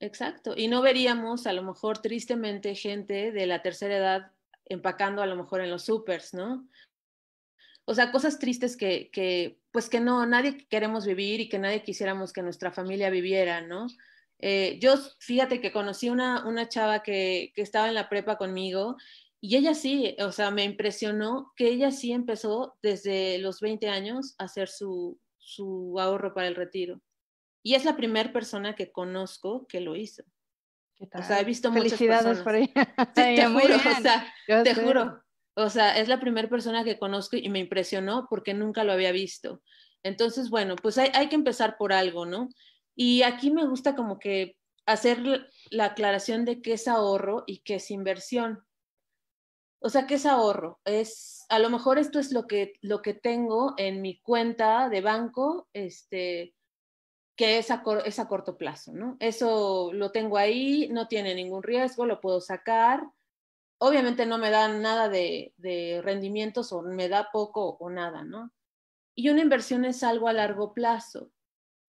Exacto. Y no veríamos a lo mejor tristemente gente de la tercera edad empacando a lo mejor en los supers, ¿no? o sea, cosas tristes que, pues que no, nadie queremos vivir y que nadie quisiéramos que nuestra familia viviera, ¿no? Eh, yo, fíjate que conocí una, una chava que, que estaba en la prepa conmigo y ella sí, o sea, me impresionó que ella sí empezó desde los 20 años a hacer su, su ahorro para el retiro. Y es la primera persona que conozco que lo hizo. O sea, he visto muchas personas. Felicidades por ella. Sí, te juro, o sea, te juro. O sea, es la primera persona que conozco y me impresionó porque nunca lo había visto. Entonces, bueno, pues hay, que empezar por algo, ¿no? Y aquí me gusta como que hacer la aclaración de qué es ahorro y qué es inversión. O sea, ¿qué es ahorro? Es, a lo mejor esto es lo que, lo que tengo en mi cuenta de banco, este, que es es a corto plazo, ¿no? Eso lo tengo ahí, no tiene ningún riesgo, lo puedo sacar, obviamente no me dan nada de, rendimientos o me da poco o nada, ¿no? Y una inversión es algo a largo plazo.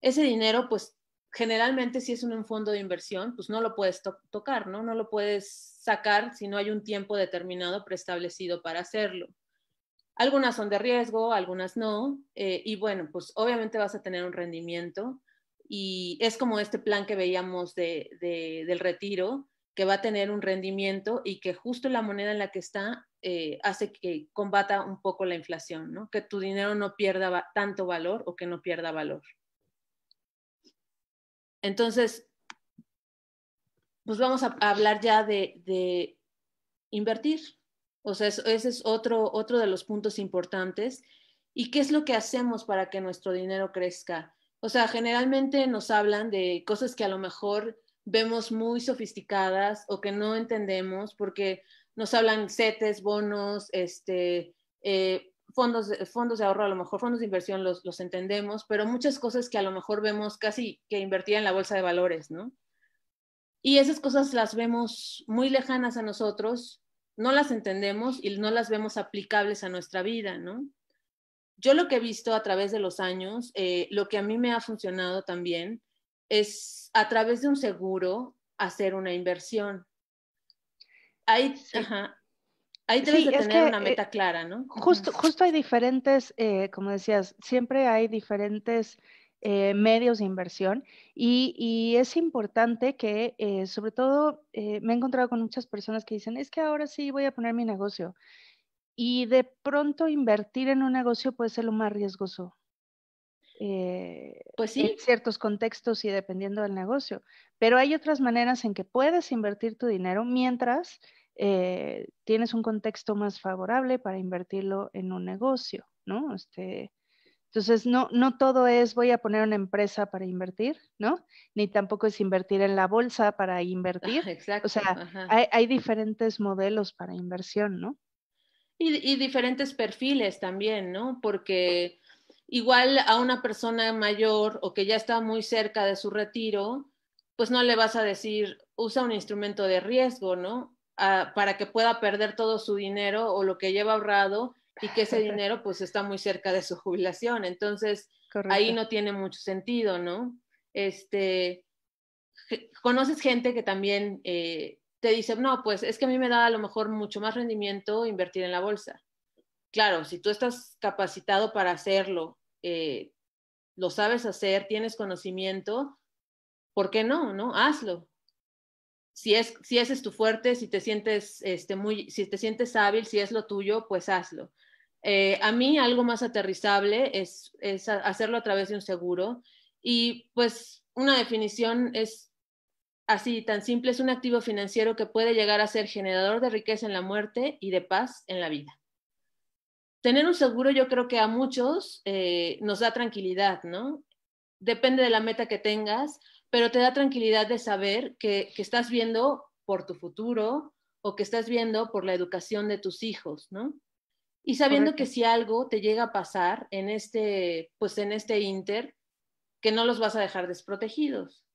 Ese dinero, pues generalmente si es un fondo de inversión, pues no lo puedes tocar, ¿no? No lo puedes sacar si no hay un tiempo determinado preestablecido para hacerlo. Algunas son de riesgo, algunas no, eh, y bueno, pues obviamente vas a tener un rendimiento y es como este plan que veíamos del retiro, que va a tener un rendimiento y que justo la moneda en la que está eh, hace que combata un poco la inflación, ¿no? que tu dinero no pierda tanto valor o que no pierda valor. Entonces, pues vamos a, hablar ya de, invertir. O sea, ese es otro, otro de los puntos importantes. ¿Y qué es lo que hacemos para que nuestro dinero crezca? O sea, generalmente nos hablan de cosas que a lo mejor vemos muy sofisticadas o que no entendemos porque nos hablan CETES, bonos, este, eh, fondos, eh, fondos de ahorro, a lo mejor fondos de inversión los, los, entendemos, pero muchas cosas que a lo mejor vemos casi que invertir en la bolsa de valores, ¿no? Y esas cosas las vemos muy lejanas a nosotros, no las entendemos y no las vemos aplicables a nuestra vida, ¿no? Yo lo que he visto a través de los años, eh, lo que a mí me ha funcionado también, es a través de un seguro hacer una inversión. Ahí, tener una eh, meta clara, ¿no? Justo, justo hay diferentes, eh, como decías, siempre hay diferentes eh, medios de inversión y, y es importante que, sobre todo, me he encontrado con muchas personas que dicen, es que ahora sí voy a poner mi negocio. Y de pronto invertir en un negocio puede ser lo más riesgoso eh, pues sí. en ciertos contextos y dependiendo del negocio. Pero hay otras maneras en que puedes invertir tu dinero mientras eh, tienes un contexto más favorable para invertirlo en un negocio, ¿no? Este, entonces, no, no todo es voy a poner una empresa para invertir, ¿no? Ni tampoco es invertir en la bolsa para ah, invertir. O sea, hay, diferentes modelos para inversión, ¿no? Y, y diferentes perfiles también, ¿no? Porque Igual a una persona mayor o que ya está muy cerca de su retiro, pues no le vas a decir, usa un instrumento de riesgo, ¿no? Ah, para que pueda perder todo su dinero o lo que lleva ahorrado y que ese dinero pues está muy cerca de su jubilación. Entonces, ahí no tiene mucho sentido, ¿no? Este, conoces gente que también eh, te dice, no, pues es que a mí me da a lo mejor mucho más rendimiento invertir en la bolsa. Claro, si tú estás capacitado para hacerlo eh, lo sabes hacer, tienes conocimiento, ¿por qué no? ¿No? Hazlo. Si, es, si ese es tu fuerte, si te sientes este, muy, si te sientes hábil, si es lo tuyo, pues hazlo. Eh, a mí algo más aterrizable es, es hacerlo a través de un seguro y pues una definición es así tan simple, es un activo financiero que puede llegar a ser generador de riqueza en la muerte y de paz en la vida tener un seguro yo creo que a muchos eh, nos da tranquilidad, ¿no? Depende de la meta que tengas, pero te da tranquilidad de saber que, que estás viendo por tu futuro o que estás viendo por la educación de tus hijos, ¿no? Y sabiendo que si algo te llega a pasar en este, pues en este inter, que no los vas a dejar desprotegidos,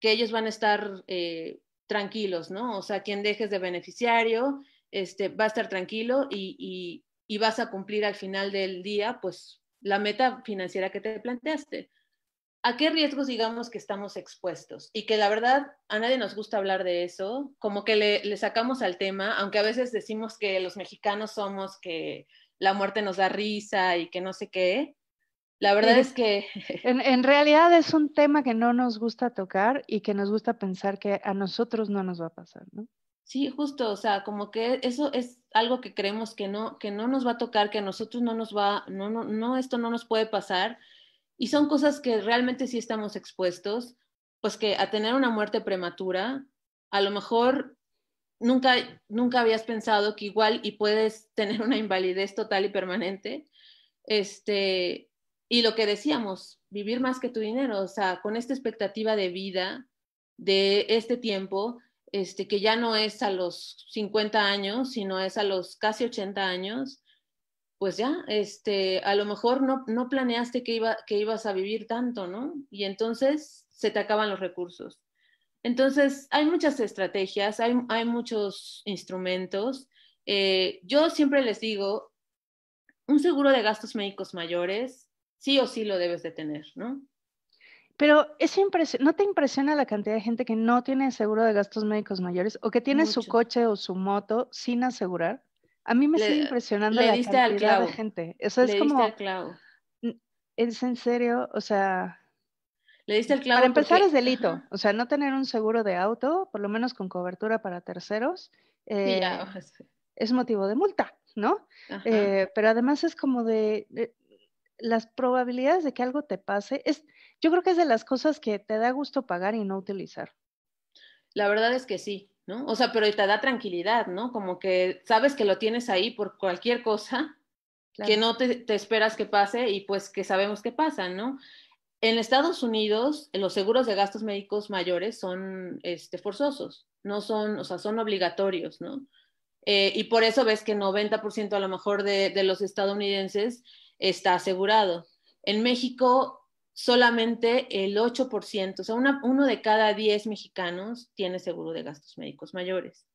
que ellos van a estar eh, tranquilos, ¿no? O sea, quien dejes de beneficiario, este, va a estar tranquilo y, y vas a cumplir al final del día, pues, la meta financiera que te planteaste. ¿A qué riesgos digamos que estamos expuestos? Y que la verdad a nadie nos gusta hablar de eso, como que le, sacamos al tema, aunque a veces decimos que los mexicanos somos que la muerte nos da risa y que no sé qué, la verdad es que... En, en, realidad es un tema que no nos gusta tocar y que nos gusta pensar que a nosotros no nos va a pasar, ¿no? Sí, justo, o sea, como que eso es algo que creemos que no, que no nos va a tocar, que a nosotros no nos va, no, no, no, esto no nos puede pasar. Y son cosas que realmente sí estamos expuestos, pues que a tener una muerte prematura, a lo mejor nunca, nunca habías pensado que igual y puedes tener una invalidez total y permanente. Este, y lo que decíamos, vivir más que tu dinero, o sea, con esta expectativa de vida, de este tiempo, este, que ya no es a los 50 años, sino es a los casi 80 años, pues ya, este, a lo mejor no, no planeaste que, iba, que ibas a vivir tanto, ¿no? Y entonces se te acaban los recursos. Entonces, hay muchas estrategias, hay, hay muchos instrumentos. Eh, yo siempre les digo, un seguro de gastos médicos mayores, sí o sí lo debes de tener, ¿no? Pero es ¿no te impresiona la cantidad de gente que no tiene seguro de gastos médicos mayores o que tiene su coche o su moto sin asegurar? A mí me sigue impresionando la cantidad de gente. le diste al clavo. Es en serio, o sea, le diste al clavo. Para empezar es delito, o sea, no tener un seguro de auto, por lo menos con cobertura para terceros, eh, es motivo de multa, ¿no? Eh, pero además es como de, eh, las probabilidades de que algo te pase, es, yo creo que es de las cosas que te da gusto pagar y no utilizar. La verdad es que sí, ¿no? O sea, pero te da tranquilidad, ¿no? Como que sabes que lo tienes ahí por cualquier cosa que no te, esperas que pase y pues que sabemos que pasa, ¿no? En Estados Unidos, los seguros de gastos médicos mayores son este, forzosos, no son, o sea, son obligatorios, ¿no? Eh, y por eso ves que 90% a lo mejor de, de los estadounidenses está asegurado. En México, solamente el 8%, o sea, uno de cada 10 mexicanos tiene seguro de gastos médicos mayores.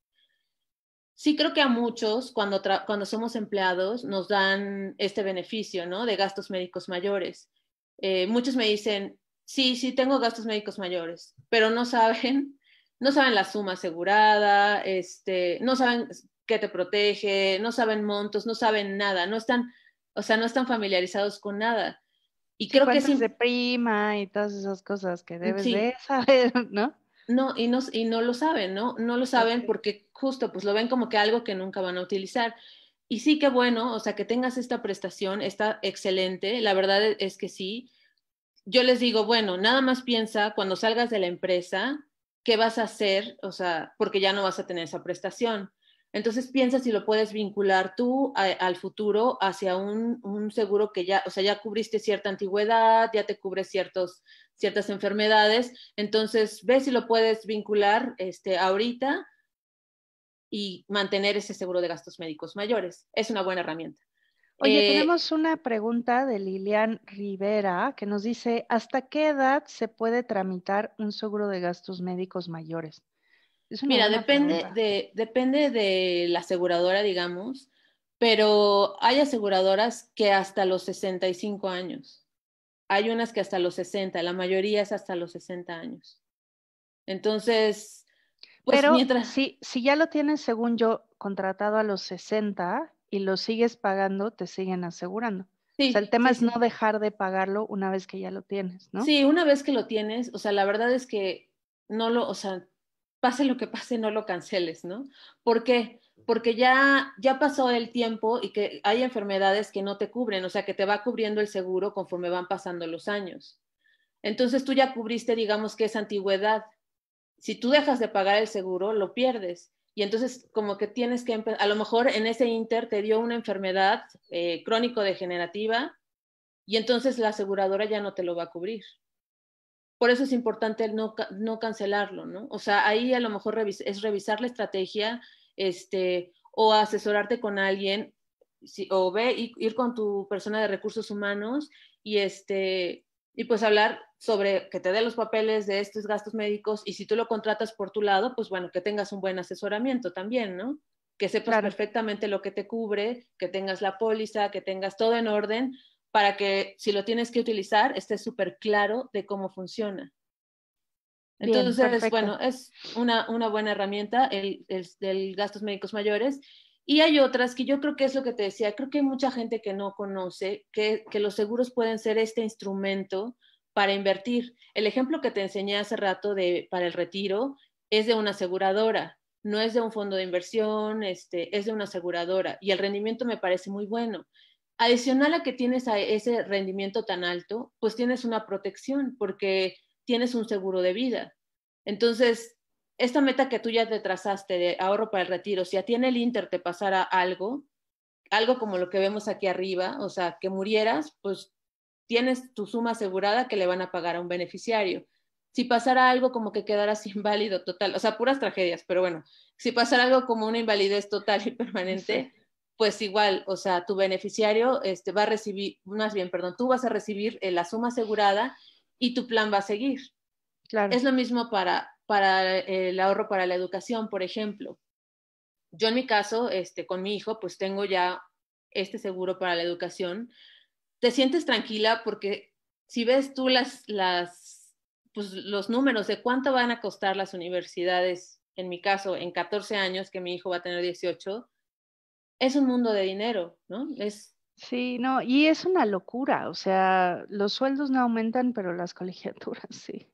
Sí creo que a muchos, cuando, cuando somos empleados, nos dan este beneficio, ¿no? De gastos médicos mayores. Eh, muchos me dicen, sí, sí, tengo gastos médicos mayores, pero no saben, no saben la suma asegurada, este, no saben qué te protege, no saben montos, no saben nada, no están o sea, no están familiarizados con nada. Y creo que sí. de prima y todas esas cosas que debes de saber, ¿no? No, y no, y no lo saben, ¿no? No lo saben porque justo pues lo ven como que algo que nunca van a utilizar. Y sí que bueno, o sea, que tengas esta prestación, está excelente, la verdad e, es que sí. Yo les digo, bueno, nada más piensa cuando salgas de la empresa, ¿qué vas a hacer? O sea, porque ya no vas a tener esa prestación. Entonces piensa si lo puedes vincular tú al futuro hacia un, seguro que ya, o sea, ya cubriste cierta antigüedad, ya te cubre ciertos, ciertas enfermedades. Entonces ve si lo puedes vincular este, ahorita y mantener ese seguro de gastos médicos mayores. Es una buena herramienta. Oye, eh, tenemos una pregunta de Lilian Rivera que nos dice, ¿hasta qué edad se puede tramitar un seguro de gastos médicos mayores? Mira, depende de, depende de la aseguradora, digamos, pero hay aseguradoras que hasta los 65 años. Hay unas que hasta los 60, la mayoría es hasta los 60 años. Entonces, pues pero mientras... si, si ya lo tienes, según yo, contratado a los 60 y lo sigues pagando, te siguen asegurando. o sea, el tema es no dejar de pagarlo una vez que ya lo tienes, ¿no? Sí, una vez que lo tienes, o sea, la verdad es que no lo, o sea, pase lo que pase, no lo canceles, ¿no? ¿Por qué? Porque ya, ya pasó el tiempo y que hay enfermedades que no te cubren, o sea, que te va cubriendo el seguro conforme van pasando los años. Entonces tú ya cubriste, digamos, que es antigüedad. Si tú dejas de pagar el seguro, lo pierdes. Y entonces como que tienes que, a lo mejor en ese inter te dio una enfermedad eh, crónico-degenerativa y entonces la aseguradora ya no te lo va a cubrir por eso es importante no, no cancelarlo, ¿no? O sea, ahí a lo mejor es revisar la estrategia, este, o asesorarte con alguien, si, o ir con tu persona de recursos humanos y este, y pues hablar sobre que te dé los papeles de estos gastos médicos y si tú lo contratas por tu lado, pues bueno, que tengas un buen asesoramiento también, ¿no? Que sepas perfectamente lo que te cubre, que tengas la póliza, que tengas todo en orden para que si lo tienes que utilizar esté súper claro de cómo funciona. Entonces, bueno, es una, una, buena herramienta el, el, gastos médicos mayores. Y hay otras que yo creo que es lo que te decía, creo que hay mucha gente que no conoce que, los seguros pueden ser este instrumento para invertir. El ejemplo que te enseñé hace rato de, para el retiro es de una aseguradora, no es de un fondo de inversión, este, es de una aseguradora y el rendimiento me parece muy bueno. Adicional a que tienes ese rendimiento tan alto, pues tienes una protección porque tienes un seguro de vida. Entonces, esta meta que tú ya te trazaste de ahorro para el retiro, si a ti en el Inter te pasara algo, algo como lo que vemos aquí arriba, o sea, que murieras, pues tienes tu suma asegurada que le van a pagar a un beneficiario. Si pasara algo como que quedaras inválido total, o sea, puras tragedias, pero bueno, si pasara algo como una invalidez total y permanente, pues igual, o sea, tu beneficiario este, va a recibir, más bien, perdón, tú vas a recibir eh, la suma asegurada y tu plan va a seguir. Claro. Es lo mismo para, para el ahorro para la educación, por ejemplo. Yo en mi caso, este, con mi hijo, pues tengo ya este seguro para la educación. Te sientes tranquila porque si ves tú las, las, pues, los números de cuánto van a costar las universidades, en mi caso, en 14 años, que mi hijo va a tener 18, es un mundo de dinero, ¿no? Es... Sí, no, y es una locura, o sea, los sueldos no aumentan, pero las colegiaturas sí.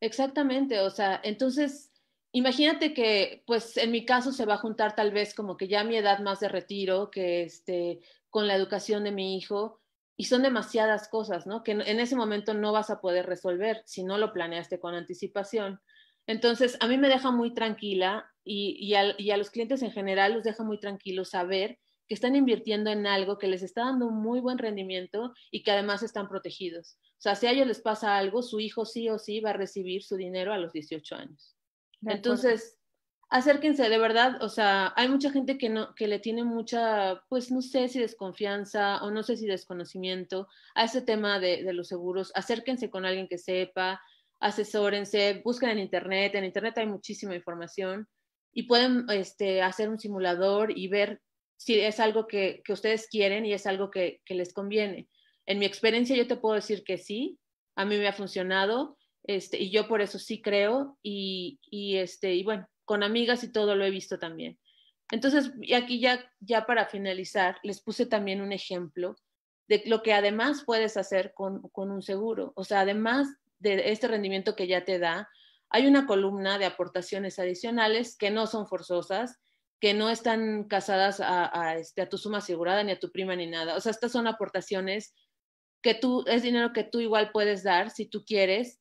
Exactamente, o sea, entonces, imagínate que, pues en mi caso se va a juntar tal vez como que ya mi edad más de retiro, que este, con la educación de mi hijo, y son demasiadas cosas, ¿no? Que en ese momento no vas a poder resolver si no lo planeaste con anticipación. Entonces, a mí me deja muy tranquila y, a los clientes en general los deja muy tranquilos saber que están invirtiendo en algo que les está dando un muy buen rendimiento y que además están protegidos. O sea, si a ellos les pasa algo, su hijo sí o sí va a recibir su dinero a los 18 años. Entonces, acérquense, de verdad, o sea, hay mucha gente que, no, que le tiene mucha, pues no sé si desconfianza o no sé si desconocimiento a ese tema de, de los seguros. Acérquense con alguien que sepa, asesórense, busquen en Internet, en Internet hay muchísima información y pueden este, hacer un simulador y ver si es algo que, ustedes quieren y es algo que, les conviene. En mi experiencia yo te puedo decir que sí, a mí me ha funcionado este, y yo por eso sí creo y, este, y bueno, con amigas y todo lo he visto también. Entonces, y aquí ya, ya para finalizar, les puse también un ejemplo de lo que además puedes hacer con, con un seguro. O sea, además de este rendimiento que ya te da, hay una columna de aportaciones adicionales que no son forzosas, que no están casadas este, a, tu suma asegurada, ni a tu prima, ni nada. O sea, estas son aportaciones que tú, es dinero que tú igual puedes dar si tú quieres,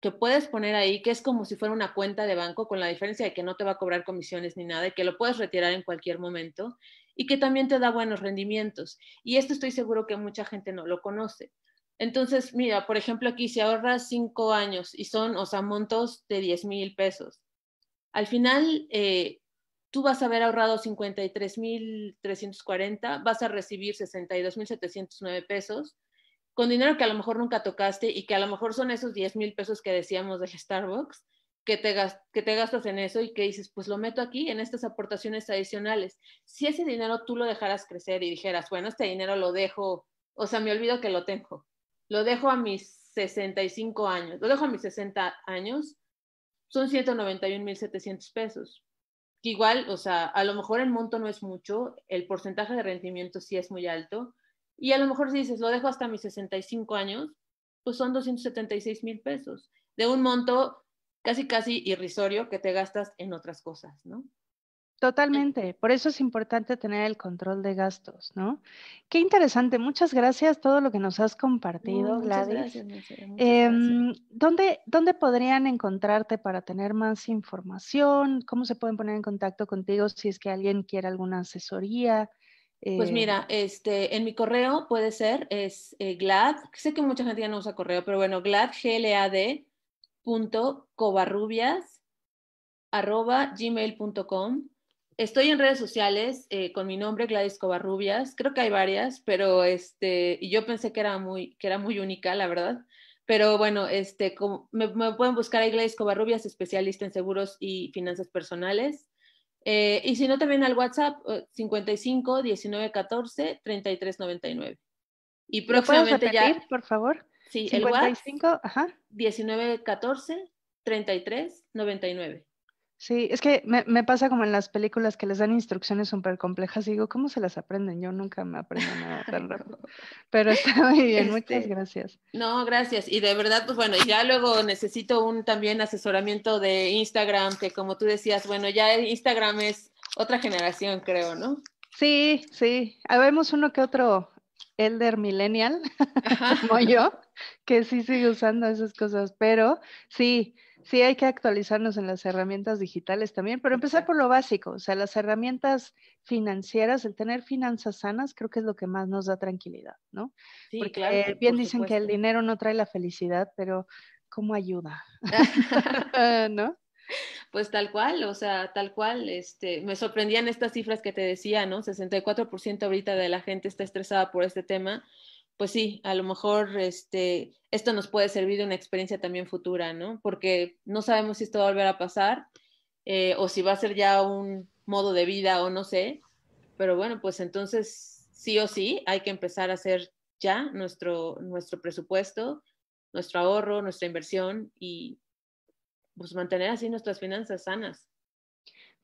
que puedes poner ahí, que es como si fuera una cuenta de banco, con la diferencia de que no te va a cobrar comisiones ni nada, y que lo puedes retirar en cualquier momento y que también te da buenos rendimientos. Y esto estoy seguro que mucha gente no lo conoce. Entonces, mira, por ejemplo, aquí se ahorra cinco años y son, o sea, montos de diez mil pesos. Al final, eh, tú vas a haber ahorrado 53.340, vas a recibir 62.709 pesos, con dinero que a lo mejor nunca tocaste y que a lo mejor son esos diez mil pesos que decíamos de Starbucks, que te, que te gastas en eso y que dices, pues lo meto aquí en estas aportaciones adicionales. Si ese dinero tú lo dejaras crecer y dijeras, bueno, este dinero lo dejo, o sea, me olvido que lo tengo lo dejo a mis 65 años, lo dejo a mis 60 años, son 191.700 pesos. Igual, o sea, a lo mejor el monto no es mucho, el porcentaje de rendimiento sí es muy alto, y a lo mejor si dices, lo dejo hasta mis 65 años, pues son 276,000 pesos, de un monto casi, casi irrisorio que te gastas en otras cosas, ¿no? Totalmente, por eso es importante tener el control de gastos, ¿no? Qué interesante, muchas gracias todo lo que nos has compartido, Gladys. muchas gracias. Em, ¿dónde, ¿Dónde podrían encontrarte para tener más información? ¿Cómo se pueden poner en contacto contigo si es que alguien quiere alguna asesoría? pues eh, mira, este, en mi correo puede ser, es eh, glad, sé que mucha gente ya no usa correo, pero bueno, glad, arroba, gmail.com Estoy en redes sociales eh, con mi nombre Gladys Covarrubias, creo que hay varias, pero este, y yo pensé que era muy, que era muy única, la verdad. Pero bueno, este, me, pueden buscar a Gladys Covarrubias, especialista en seguros y finanzas personales. Eh, y si no, también al WhatsApp 55 19 14 33 99. Y próximamente ya. por favor? Sí, el WhatsApp. Ajá. 19 14 33 99. Sí, es que me, pasa como en las películas que les dan instrucciones súper complejas y digo, ¿cómo se las aprenden? Yo nunca me aprendo nada tan rápido. Pero está muy bien, muchas este, gracias. No, gracias. Y de verdad, pues bueno, ya luego necesito un también asesoramiento de Instagram, que como tú decías, bueno, ya Instagram es otra generación, creo, ¿no? Sí, sí. Habemos uno que otro elder millennial, como yo, que sí sigue usando esas cosas, pero sí Sí, hay que actualizarnos en las herramientas digitales también, pero empezar por lo básico, o sea, las herramientas financieras, el tener finanzas sanas, creo que es lo que más nos da tranquilidad, ¿no? Sí, Porque claro, bien dicen que el dinero no trae la felicidad, pero ¿cómo ayuda? ¿No? Pues tal cual, o sea, tal cual, este, me sorprendían estas cifras que te decía, ¿no? 64% ahorita de la gente está estresada por este tema pues sí, a lo mejor este, esto nos puede servir de una experiencia también futura, ¿no? Porque no sabemos si esto va a volver a pasar eh, o si va a ser ya un modo de vida o no sé, pero bueno, pues entonces sí o sí hay que empezar a hacer ya nuestro, nuestro presupuesto, nuestro ahorro, nuestra inversión y pues mantener así nuestras finanzas sanas.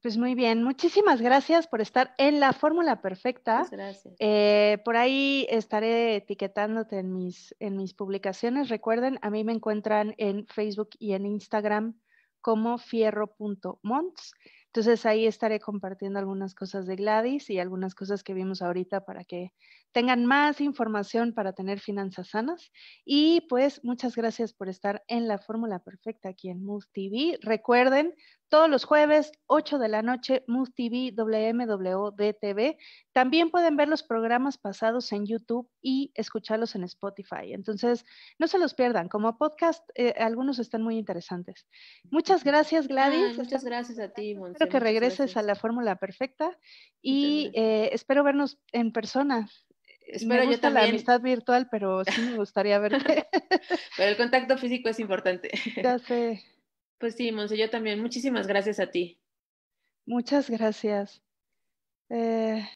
Pues muy bien, muchísimas gracias por estar en la fórmula perfecta. gracias. Eh, por ahí estaré etiquetándote en mis, en mis publicaciones. Recuerden, a mí me encuentran en Facebook y en Instagram como fierro.monts. Entonces ahí estaré compartiendo algunas cosas de Gladys y algunas cosas que vimos ahorita para que tengan más información para tener finanzas sanas. Y pues muchas gracias por estar en la fórmula perfecta aquí en Mood TV. Recuerden todos los jueves, 8 de la noche, Mood TV, También pueden ver los programas pasados en YouTube y escucharlos en Spotify. Entonces, no se los pierdan. Como podcast, eh, algunos están muy interesantes. Muchas gracias, ah, Gladys. muchas gracias a ti, Espero que regreses a la fórmula perfecta y eh, espero vernos en persona. Espero me gusta la amistad virtual, pero sí me gustaría verte. pero el contacto físico es importante. Ya sé. Pues sí, Monse, yo también. Muchísimas gracias a ti. Muchas gracias. Eh,